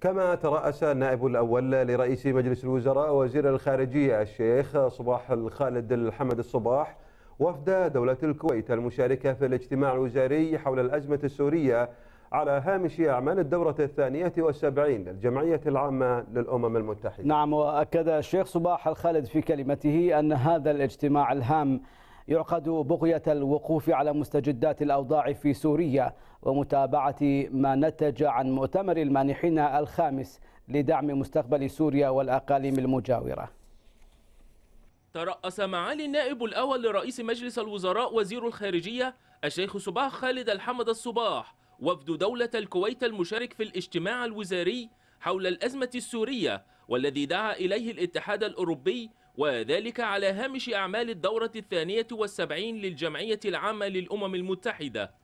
كما ترأس النائب الأول لرئيس مجلس الوزراء وزير الخارجية الشيخ صباح الخالد الحمد الصباح وفد دولة الكويت المشاركة في الاجتماع الوزاري حول الأزمة السورية على هامش أعمال الدورة الثانية والسبعين للجمعية العامة للأمم المتحدة نعم وأكد الشيخ صباح الخالد في كلمته أن هذا الاجتماع الهام يعقد بغية الوقوف على مستجدات الأوضاع في سوريا ومتابعة ما نتج عن مؤتمر المانحين الخامس لدعم مستقبل سوريا والأقاليم المجاورة ترأس معالي النائب الأول لرئيس مجلس الوزراء وزير الخارجية الشيخ صباح خالد الحمد الصباح وفد دولة الكويت المشارك في الاجتماع الوزاري حول الأزمة السورية والذي دعا إليه الاتحاد الأوروبي وذلك على هامش أعمال الدورة الثانية والسبعين للجمعية العامة للأمم المتحدة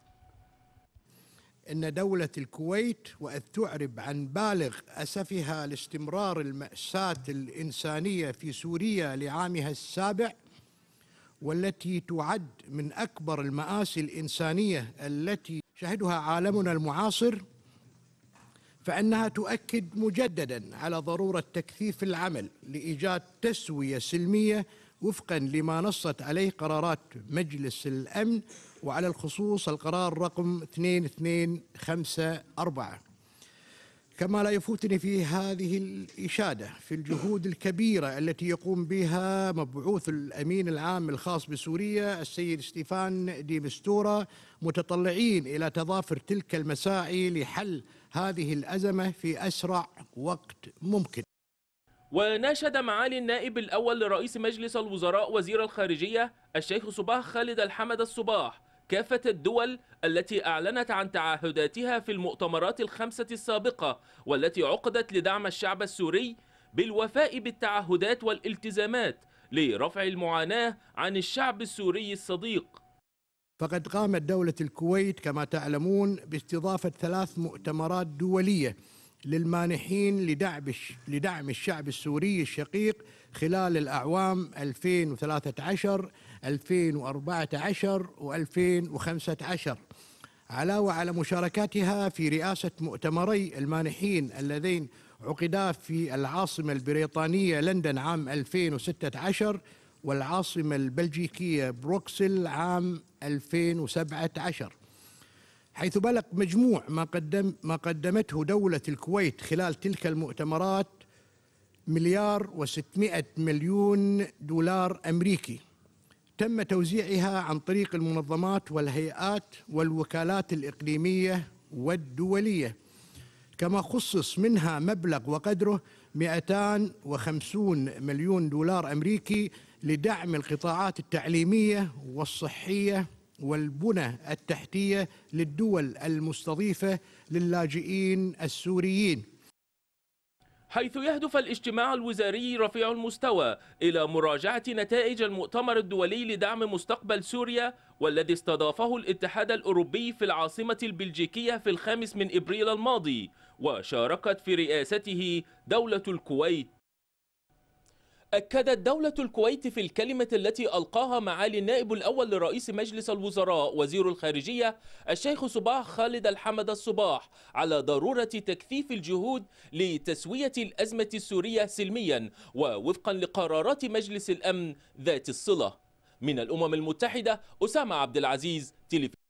إن دولة الكويت وإذ تعرب عن بالغ أسفها لاستمرار المأساة الإنسانية في سوريا لعامها السابع والتي تعد من أكبر المآسي الإنسانية التي شهدها عالمنا المعاصر فانها تؤكد مجددا على ضروره تكثيف العمل لايجاد تسويه سلميه وفقا لما نصت عليه قرارات مجلس الامن وعلى الخصوص القرار رقم 2254 كما لا يفوتني في هذه الإشادة في الجهود الكبيرة التي يقوم بها مبعوث الأمين العام الخاص بسوريا السيد ستيفان دي مستورة متطلعين إلى تضافر تلك المساعي لحل هذه الأزمة في أسرع وقت ممكن وناشد معالي النائب الأول لرئيس مجلس الوزراء وزير الخارجية الشيخ صباح خالد الحمد الصباح كافة الدول التي أعلنت عن تعهداتها في المؤتمرات الخمسة السابقة والتي عقدت لدعم الشعب السوري بالوفاء بالتعهدات والالتزامات لرفع المعاناة عن الشعب السوري الصديق فقد قامت دولة الكويت كما تعلمون باستضافة ثلاث مؤتمرات دولية للمانحين لدعم لدعم الشعب السوري الشقيق خلال الأعوام 2013 2014 و2015 على وعلى مشاركاتها في رئاسة مؤتمري المانحين اللذين عقدا في العاصمة البريطانية لندن عام 2016 والعاصمة البلجيكية بروكسل عام 2017 حيث بلغ مجموع ما قدم ما قدمته دولة الكويت خلال تلك المؤتمرات مليار و600 مليون دولار أمريكي تم توزيعها عن طريق المنظمات والهيئات والوكالات الإقليمية والدولية كما خصص منها مبلغ وقدره 250 مليون دولار أمريكي لدعم القطاعات التعليمية والصحية والبنى التحتية للدول المستضيفة للاجئين السوريين حيث يهدف الاجتماع الوزاري رفيع المستوى إلى مراجعة نتائج المؤتمر الدولي لدعم مستقبل سوريا والذي استضافه الاتحاد الأوروبي في العاصمة البلجيكية في الخامس من إبريل الماضي وشاركت في رئاسته دولة الكويت أكدت دولة الكويت في الكلمة التي ألقاها معالي النائب الأول لرئيس مجلس الوزراء وزير الخارجية الشيخ صباح خالد الحمد الصباح على ضرورة تكثيف الجهود لتسوية الأزمة السورية سلميا ووفقا لقرارات مجلس الأمن ذات الصلة من الأمم المتحدة أسامة عبد العزيز تلفزيون